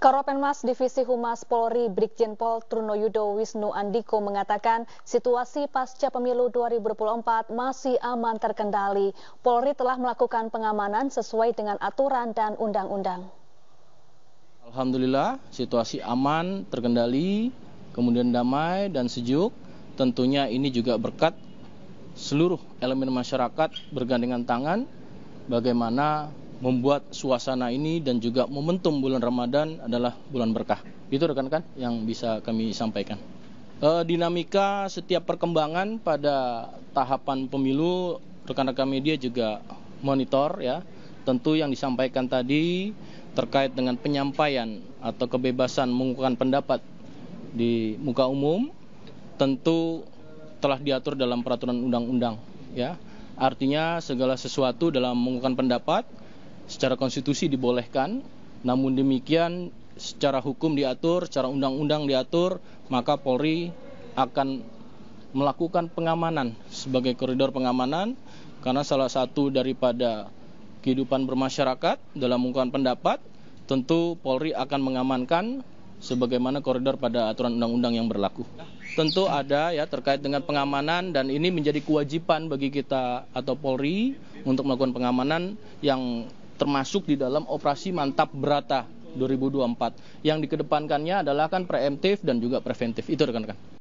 Karopenmas Divisi Humas Polri Brigjen Pol Truno Yudo Wisnu Andiko mengatakan situasi pasca pemilu 2024 masih aman terkendali. Polri telah melakukan pengamanan sesuai dengan aturan dan undang-undang. Alhamdulillah situasi aman terkendali, kemudian damai dan sejuk. Tentunya ini juga berkat seluruh elemen masyarakat bergandengan tangan bagaimana membuat suasana ini dan juga momentum bulan Ramadan adalah bulan berkah. Itu rekan-rekan yang bisa kami sampaikan. E, dinamika setiap perkembangan pada tahapan pemilu rekan-rekan media juga monitor ya. Tentu yang disampaikan tadi terkait dengan penyampaian atau kebebasan mengungkapkan pendapat di muka umum tentu telah diatur dalam peraturan undang-undang ya. Artinya segala sesuatu dalam mengungkapkan pendapat secara konstitusi dibolehkan, namun demikian secara hukum diatur, secara undang-undang diatur, maka Polri akan melakukan pengamanan sebagai koridor pengamanan karena salah satu daripada kehidupan bermasyarakat dalam lingkungan pendapat tentu Polri akan mengamankan sebagaimana koridor pada aturan undang-undang yang berlaku. Tentu ada ya terkait dengan pengamanan dan ini menjadi kewajiban bagi kita atau Polri untuk melakukan pengamanan yang termasuk di dalam operasi mantap berata 2024 yang dikedepankannya adalah kan preemptif dan juga preventif itu rekan-rekan.